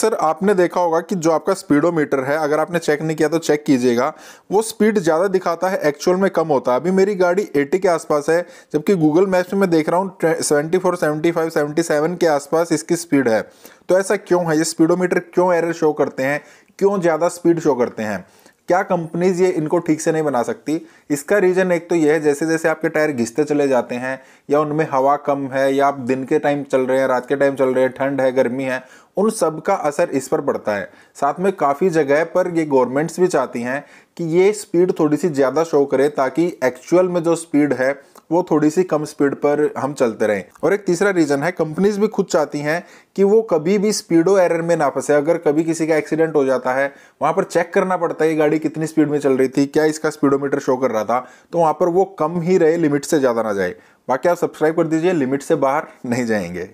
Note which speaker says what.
Speaker 1: अक्सर आपने देखा होगा कि जो आपका स्पीडोमीटर है अगर आपने चेक नहीं किया तो चेक कीजिएगा वो स्पीड ज़्यादा दिखाता है एक्चुअल में कम होता है अभी मेरी गाड़ी 80 के आसपास है जबकि गूगल मैप्स में मैं देख रहा हूँ 74, 75, 77 के आसपास इसकी स्पीड है तो ऐसा क्यों है ये स्पीडोमीटर क्यों एरर शो करते हैं क्यों ज़्यादा स्पीड शो करते हैं क्या कंपनीज ये इनको ठीक से नहीं बना सकती इसका रीज़न एक तो ये है जैसे जैसे आपके टायर घिसते चले जाते हैं या उनमें हवा कम है या आप दिन के टाइम चल रहे हैं रात के टाइम चल रहे हैं ठंड है गर्मी है उन सब का असर इस पर पड़ता है साथ में काफ़ी जगह पर ये गवर्नमेंट्स भी चाहती हैं कि ये स्पीड थोड़ी सी ज़्यादा शो करे ताकि एक्चुअल में जो स्पीड है वो थोड़ी सी कम स्पीड पर हम चलते रहें और एक तीसरा रीज़न है कंपनीज भी खुद चाहती हैं कि वो कभी भी स्पीडो एरर में ना फंसे अगर कभी किसी का एक्सीडेंट हो जाता है वहाँ पर चेक करना पड़ता है ये गाड़ी कितनी स्पीड में चल रही थी क्या इसका स्पीडोमीटर शो कर रहा था तो वहाँ पर वो कम ही रहे लिमिट से ज़्यादा ना जाए बाकी आप सब्सक्राइब कर दीजिए लिमिट से बाहर नहीं जाएंगे